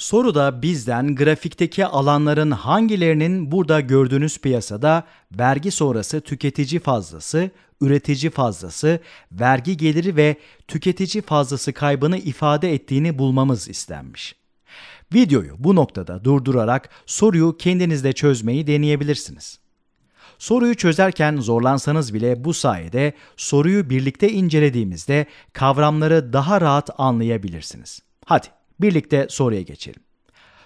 Soruda bizden grafikteki alanların hangilerinin burada gördüğünüz piyasada vergi sonrası tüketici fazlası, üretici fazlası, vergi geliri ve tüketici fazlası kaybını ifade ettiğini bulmamız istenmiş. Videoyu bu noktada durdurarak soruyu kendinizde çözmeyi deneyebilirsiniz. Soruyu çözerken zorlansanız bile bu sayede soruyu birlikte incelediğimizde kavramları daha rahat anlayabilirsiniz. Hadi Birlikte soruya geçelim.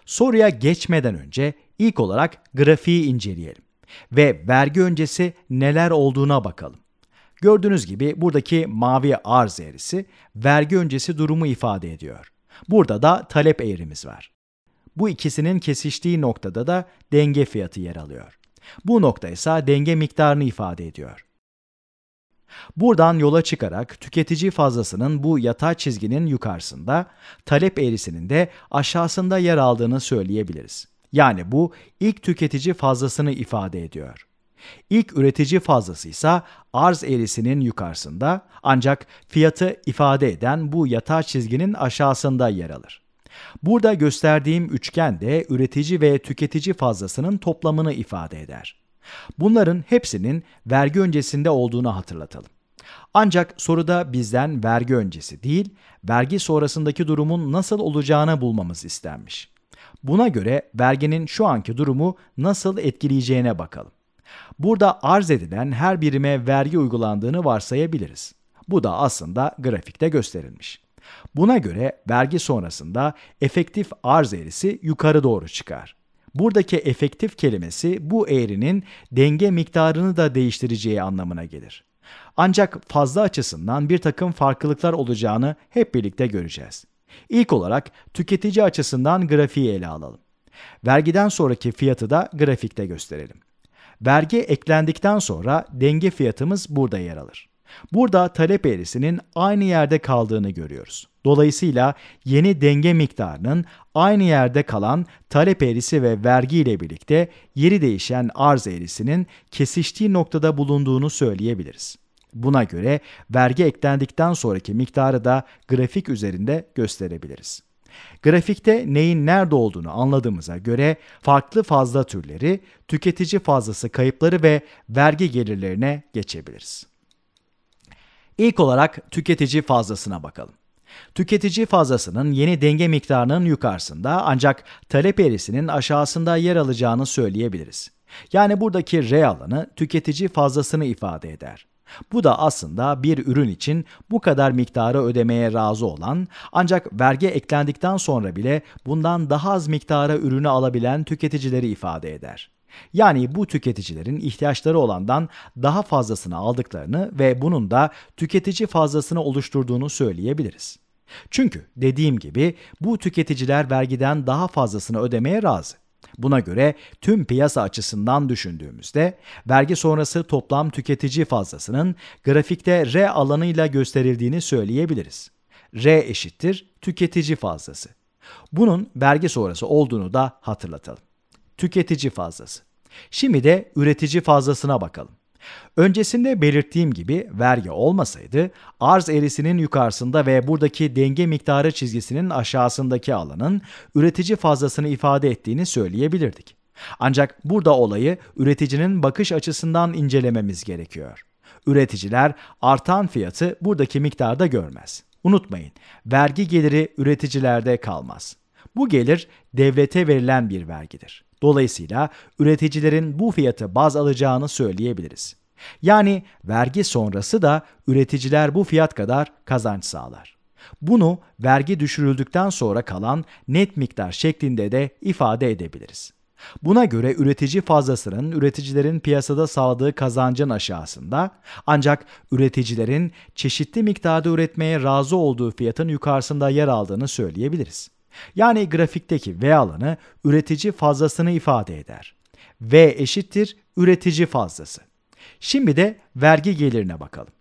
Soruya geçmeden önce ilk olarak grafiği inceleyelim ve vergi öncesi neler olduğuna bakalım. Gördüğünüz gibi buradaki mavi arz eğrisi vergi öncesi durumu ifade ediyor. Burada da talep eğrimiz var. Bu ikisinin kesiştiği noktada da denge fiyatı yer alıyor. Bu nokta ise denge miktarını ifade ediyor. Buradan yola çıkarak tüketici fazlasının bu yatay çizginin yukarısında, talep eğrisinin de aşağısında yer aldığını söyleyebiliriz. Yani bu ilk tüketici fazlasını ifade ediyor. İlk üretici fazlası ise arz eğrisinin yukarısında ancak fiyatı ifade eden bu yatay çizginin aşağısında yer alır. Burada gösterdiğim üçgen de üretici ve tüketici fazlasının toplamını ifade eder. Bunların hepsinin vergi öncesinde olduğunu hatırlatalım. Ancak soruda bizden vergi öncesi değil, vergi sonrasındaki durumun nasıl olacağını bulmamız istenmiş. Buna göre verginin şu anki durumu nasıl etkileyeceğine bakalım. Burada arz edilen her birime vergi uygulandığını varsayabiliriz. Bu da aslında grafikte gösterilmiş. Buna göre vergi sonrasında efektif arz eğrisi yukarı doğru çıkar. Buradaki efektif kelimesi bu eğrinin denge miktarını da değiştireceği anlamına gelir. Ancak fazla açısından bir takım farklılıklar olacağını hep birlikte göreceğiz. İlk olarak tüketici açısından grafiği ele alalım. Vergiden sonraki fiyatı da grafikte gösterelim. Vergi eklendikten sonra denge fiyatımız burada yer alır. Burada talep eğrisinin aynı yerde kaldığını görüyoruz. Dolayısıyla yeni denge miktarının aynı yerde kalan talep eğrisi ve vergi ile birlikte yeri değişen arz eğrisinin kesiştiği noktada bulunduğunu söyleyebiliriz. Buna göre vergi eklendikten sonraki miktarı da grafik üzerinde gösterebiliriz. Grafikte neyin nerede olduğunu anladığımıza göre farklı fazla türleri, tüketici fazlası kayıpları ve vergi gelirlerine geçebiliriz. İlk olarak tüketici fazlasına bakalım. Tüketici fazlasının yeni denge miktarının yukarısında ancak talep eğrisinin aşağısında yer alacağını söyleyebiliriz. Yani buradaki R alanı tüketici fazlasını ifade eder. Bu da aslında bir ürün için bu kadar miktarı ödemeye razı olan ancak vergi eklendikten sonra bile bundan daha az miktara ürünü alabilen tüketicileri ifade eder. Yani bu tüketicilerin ihtiyaçları olandan daha fazlasını aldıklarını ve bunun da tüketici fazlasını oluşturduğunu söyleyebiliriz. Çünkü dediğim gibi bu tüketiciler vergiden daha fazlasını ödemeye razı. Buna göre tüm piyasa açısından düşündüğümüzde vergi sonrası toplam tüketici fazlasının grafikte R alanıyla gösterildiğini söyleyebiliriz. R eşittir tüketici fazlası. Bunun vergi sonrası olduğunu da hatırlatalım tüketici fazlası. Şimdi de üretici fazlasına bakalım. Öncesinde belirttiğim gibi vergi olmasaydı arz eğrisinin yukarısında ve buradaki denge miktarı çizgisinin aşağısındaki alanın üretici fazlasını ifade ettiğini söyleyebilirdik. Ancak burada olayı üreticinin bakış açısından incelememiz gerekiyor. Üreticiler artan fiyatı buradaki miktarda görmez. Unutmayın, vergi geliri üreticilerde kalmaz. Bu gelir devlete verilen bir vergidir. Dolayısıyla üreticilerin bu fiyatı baz alacağını söyleyebiliriz. Yani vergi sonrası da üreticiler bu fiyat kadar kazanç sağlar. Bunu vergi düşürüldükten sonra kalan net miktar şeklinde de ifade edebiliriz. Buna göre üretici fazlasının üreticilerin piyasada sağladığı kazancın aşağısında ancak üreticilerin çeşitli miktarda üretmeye razı olduğu fiyatın yukarısında yer aldığını söyleyebiliriz. Yani grafikteki V alanı üretici fazlasını ifade eder. V eşittir üretici fazlası. Şimdi de vergi gelirine bakalım.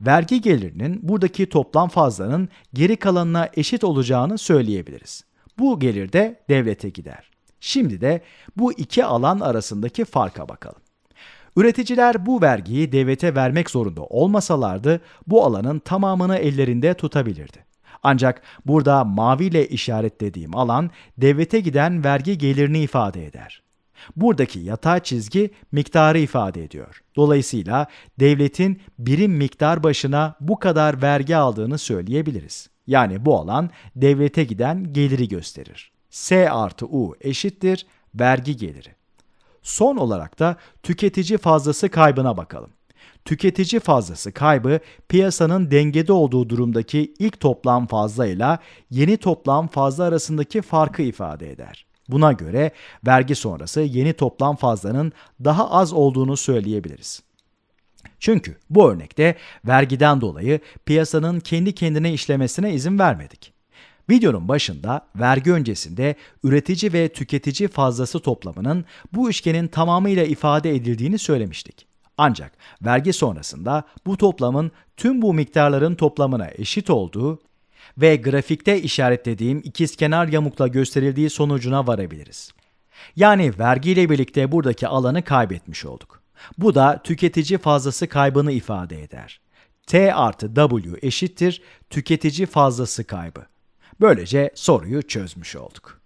Vergi gelirinin buradaki toplam fazlanın geri kalanına eşit olacağını söyleyebiliriz. Bu gelir de devlete gider. Şimdi de bu iki alan arasındaki farka bakalım. Üreticiler bu vergiyi devlete vermek zorunda olmasalardı bu alanın tamamını ellerinde tutabilirdi. Ancak burada maviyle işaretlediğim alan devlete giden vergi gelirini ifade eder. Buradaki yatay çizgi miktarı ifade ediyor. Dolayısıyla devletin birim miktar başına bu kadar vergi aldığını söyleyebiliriz. Yani bu alan devlete giden geliri gösterir. S artı U eşittir vergi geliri. Son olarak da tüketici fazlası kaybına bakalım. Tüketici fazlası kaybı piyasanın dengede olduğu durumdaki ilk toplam fazla ile yeni toplam fazla arasındaki farkı ifade eder. Buna göre vergi sonrası yeni toplam fazlanın daha az olduğunu söyleyebiliriz. Çünkü bu örnekte vergiden dolayı piyasanın kendi kendine işlemesine izin vermedik. Videonun başında vergi öncesinde üretici ve tüketici fazlası toplamının bu üçgenin tamamıyla ifade edildiğini söylemiştik. Ancak vergi sonrasında bu toplamın tüm bu miktarların toplamına eşit olduğu ve grafikte işaretlediğim ikizkenar yamukla gösterildiği sonucuna varabiliriz. Yani vergiyle birlikte buradaki alanı kaybetmiş olduk. Bu da tüketici fazlası kaybını ifade eder. T artı W eşittir tüketici fazlası kaybı. Böylece soruyu çözmüş olduk.